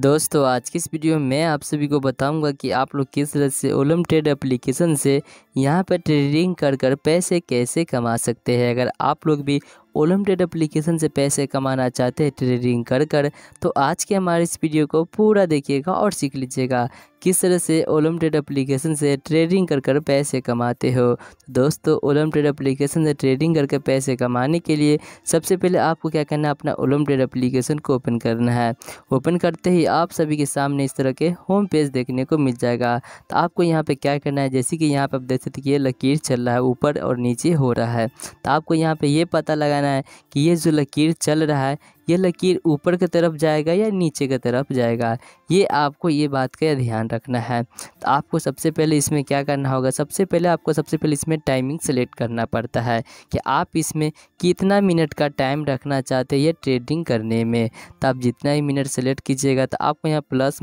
दोस्तों आज की इस वीडियो में मैं आप सभी को बताऊंगा कि आप लोग किस तरह से ओलम ट्रेड एप्लीकेशन से यहाँ पर ट्रेडिंग कर कर पैसे कैसे कमा सकते हैं अगर आप लोग भी ओलम ट्रेड एप्लीकेशन से पैसे कमाना चाहते हैं ट्रेडिंग कर कर तो आज के हमारे इस वीडियो को पूरा देखिएगा और सीख लीजिएगा किस तरह से ओलम ट्रेड अप्लीकेशन से ट्रेडिंग कर कर पैसे कमाते हो तो दोस्तों ओलम ट्रेड अप्लीकेशन से ट्रेडिंग करके पैसे कमाने के लिए सबसे पहले आपको क्या करना है अपना ओलम ट्रेड एप्लीकेशन को ओपन करना है ओपन करते ही आप सभी के सामने इस तरह के होम पेज देखने को मिल जाएगा तो आपको यहाँ पर क्या करना है जैसे कि यहाँ पर आप देख सकते कि ये लकीर चल रहा है ऊपर और नीचे हो रहा है तो आपको यहाँ पर ये पता लगाना रहा है कि ये जो लकीर चल रहा है ये लकीर ऊपर की तरफ जाएगा या नीचे की तरफ जाएगा ये आपको ये बात का ध्यान रखना है तो आपको सबसे पहले इसमें क्या करना होगा सबसे पहले आपको सबसे पहले इसमें टाइमिंग सेलेक्ट करना पड़ता है कि आप इसमें कितना मिनट का टाइम रखना चाहते हैं ये ट्रेडिंग करने में तो आप जितना ही मिनट सेलेक्ट कीजिएगा तो आपको यहाँ प्लस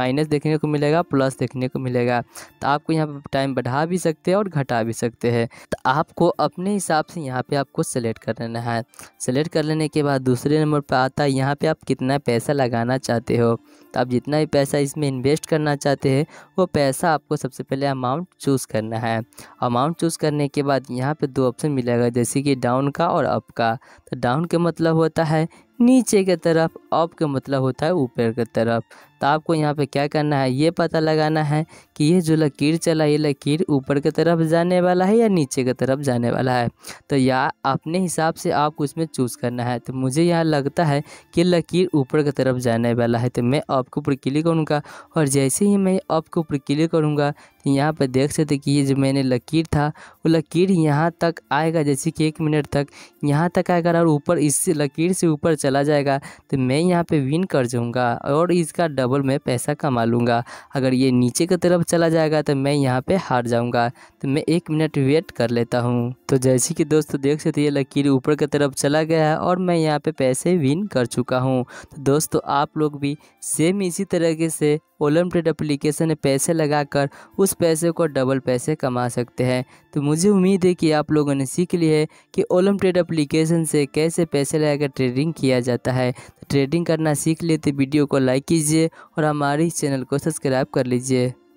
माइनस देखने को मिलेगा प्लस देखने को मिलेगा तो आपको यहाँ पर टाइम बढ़ा भी सकते हैं और घटा भी सकते हैं तो आपको अपने हिसाब से यहाँ पर आपको सेलेक्ट कर लेना है सेलेक्ट कर लेने के बाद दूसरे नंबर पर आता है यहाँ पे आप कितना पैसा लगाना चाहते हो तो आप जितना भी पैसा इसमें इन्वेस्ट करना चाहते हैं वो पैसा आपको सबसे पहले अमाउंट चूज़ करना है अमाउंट चूज़ करने के बाद यहाँ पे दो ऑप्शन मिलेगा जैसे कि डाउन का और अप का तो डाउन का मतलब होता है नीचे के तरफ अप का मतलब होता है ऊपर की तरफ तो आपको यहाँ पे क्या करना है ये पता लगाना है कि ये जो लकीर चला ये लकीर ऊपर की तरफ जाने वाला है या नीचे की तरफ जाने वाला है तो या अपने हिसाब से आपको इसमें चूज़ करना है तो मुझे यहाँ लगता है कि लकीर ऊपर की तरफ जाने वाला है तो मैं अप के ऊपर क्लिक करूँगा और जैसे ही मैं अप के ऊपर क्लिक करूँगा तो यहाँ पर देख सकते कि ये जो मैंने लकीर था वो लकीर यहाँ तक आएगा जैसे कि एक मिनट तक यहाँ तक आएगा और ऊपर इस लकीर से ऊपर चला जाएगा तो मैं यहाँ पे विन कर जाऊँगा और इसका डबल मैं पैसा कमा लूँगा अगर ये नीचे की तरफ चला जाएगा तो मैं यहाँ पे हार जाऊँगा तो मैं एक मिनट वेट कर लेता हूँ तो जैसे कि दोस्तों देख सकते ये लकीर ऊपर की तरफ चला गया है और मैं यहाँ पर पैसे विन कर चुका हूँ तो दोस्तों आप लोग भी सेम इसी तरीके से ओलम ट्रेड एप्लीकेशन में पैसे लगाकर उस पैसे को डबल पैसे कमा सकते हैं तो मुझे उम्मीद है कि आप लोगों ने सीख ली है कि ओलम ट्रेड एप्लीकेशन से कैसे पैसे लगाकर ट्रेडिंग किया किया जाता है ट्रेडिंग करना सीख लेते वीडियो को लाइक कीजिए और हमारे चैनल को सब्सक्राइब कर लीजिए